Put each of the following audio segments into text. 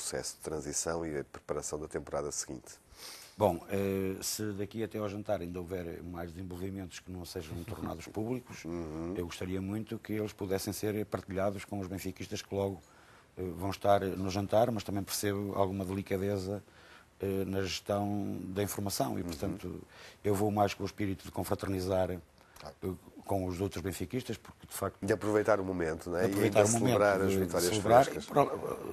processo de transição e a preparação da temporada seguinte? Bom, eh, se daqui até ao jantar ainda houver mais desenvolvimentos que não sejam tornados públicos, uhum. eu gostaria muito que eles pudessem ser partilhados com os benfiquistas que logo eh, vão estar no jantar, mas também percebo alguma delicadeza eh, na gestão da informação e, uhum. portanto, uhum. eu vou mais com o espírito de confraternizar com os outros benfiquistas, porque de facto... De aproveitar o momento, não é? De aproveitar e de o celebrar as vitórias celebrar,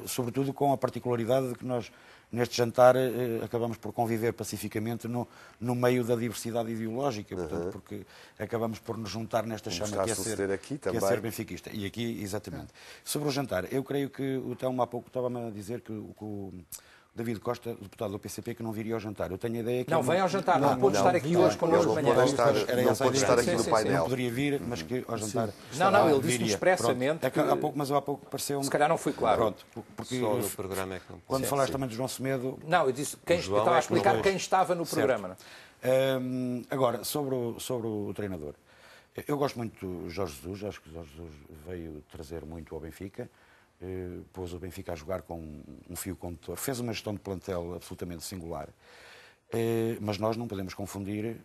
e, Sobretudo com a particularidade de que nós, neste jantar, eh, eh, acabamos por conviver pacificamente no, no meio da diversidade ideológica, portanto, uhum. porque acabamos por nos juntar nesta chama é que é, ser, aqui também. que é ser benfiquista. E aqui, exatamente. Sobre o jantar, eu creio que o Telmo há pouco estava-me a dizer que, que o David Costa, deputado do PCP, que não viria ao jantar. Eu tenho a ideia que. Não, vem ao jantar, não, não pode não, estar aqui não, hoje connosco amanhã. Não pode não pode estar aqui Não poderia vir, mas que ao jantar. Não, não, ele disse expressamente. É que há pouco, mas há pouco pareceu. Se calhar não foi claro. Pronto, porque. Só no programa é que não Quando falaste também do João Semedo. Não, eu disse. Quem, eu estava a é explicar quem estava no programa. Hum, agora, sobre o, sobre o treinador. Eu gosto muito do Jorge Jesus, acho que o Jorge Jesus veio trazer muito ao Benfica. Eh, pôs o Benfica a jogar com um fio condutor, fez uma gestão de plantel absolutamente singular. Eh, mas nós não podemos confundir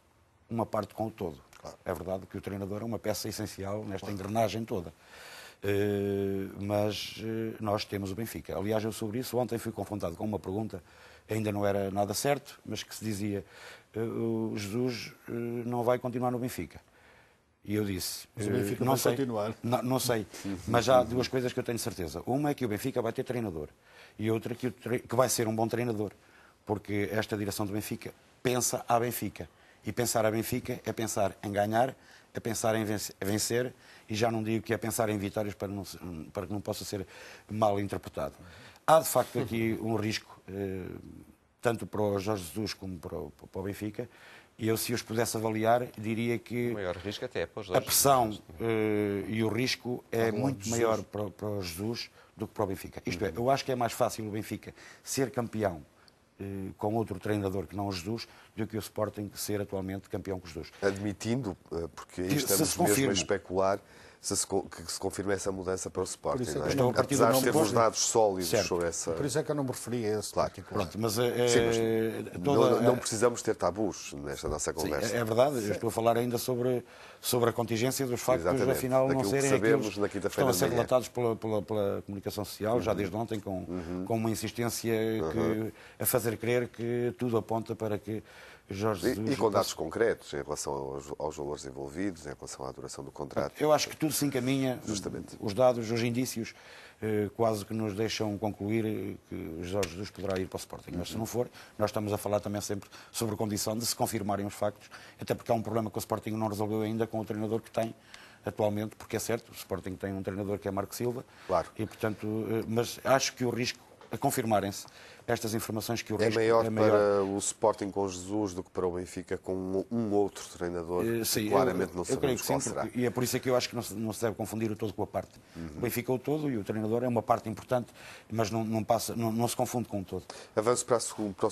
uma parte com o todo. Claro. É verdade que o treinador é uma peça essencial nesta claro. engrenagem toda. Eh, mas nós temos o Benfica. Aliás, eu sobre isso ontem fui confrontado com uma pergunta, ainda não era nada certo, mas que se dizia: o Jesus não vai continuar no Benfica. E eu disse, mas o eh, Benfica não vai sei, continuar. Não, não sei, mas há duas coisas que eu tenho certeza. Uma é que o Benfica vai ter treinador e outra que, que vai ser um bom treinador, porque esta direção do Benfica pensa a Benfica. E pensar a Benfica é pensar em ganhar, é pensar em vencer, e já não digo que é pensar em vitórias para, não, para que não possa ser mal interpretado. Há de facto aqui um risco, eh, tanto para o Jorge Jesus como para o, para o Benfica, e eu, se os pudesse avaliar, diria que o maior risco até é para os dois. a pressão uh, e o risco é muito maior para, para o Jesus do que para o Benfica. Isto é, uhum. é, eu acho que é mais fácil o Benfica ser campeão uh, com outro treinador que não o Jesus do que o Sporting ser atualmente campeão com os dois. Admitindo, eh, porque aí estamos se mesmo a especular, se, se, que se confirma essa mudança para o Sporting. É não, é? Apesar de termos dados sólidos certo. sobre essa. Por isso é que eu não me referi a esse. Claro. Pronto, mas, é, Sim, mas eh, toda... não, não, precisamos ter tabus nesta nossa é- conversa. Sim, é verdade, eu estou a falar ainda sobre, sobre a contingência dos factos, Exatamente. afinal, não serem sabemos, que estão a ser relatados pela, pela, pela comunicação social, uhum. já desde ontem, com, uhum. com uma insistência que, uhum. a fazer crer que tudo aponta para que Jorge Jesus. E, e com dados concretos em relação aos, aos, valores envolvidos, em relação à duração do contrato. Eu acho que tudo se encaminha. Justamente. Os dados, os indícios, eh, quase que nos deixam concluir eh, que Jorge Jesus poderá ir para o Sporting. Mas se não for, nós estamos a falar também sempre sobre a condição de se confirmarem os factos, até porque há um problema que o Sporting não resolveu ainda com o treinador que tem atualmente, porque é certo, o Sporting tem um treinador que é Marco Silva. Claro. E, portanto, eh, mas acho que o risco a confirmarem-se estas informações que o é risco maior é maior para o Sporting com Jesus do que para o Benfica com um outro treinador eh, sim, claramente eu, não sabemos eu qual sim, será. Porque, e é por isso é que eu acho que não se, não se deve confundir o todo com a parte. Uhum. O Benfica é o todo e o treinador é uma parte importante, mas não, não passa, não, não, se confunde com o todo. Avanço para, a, para o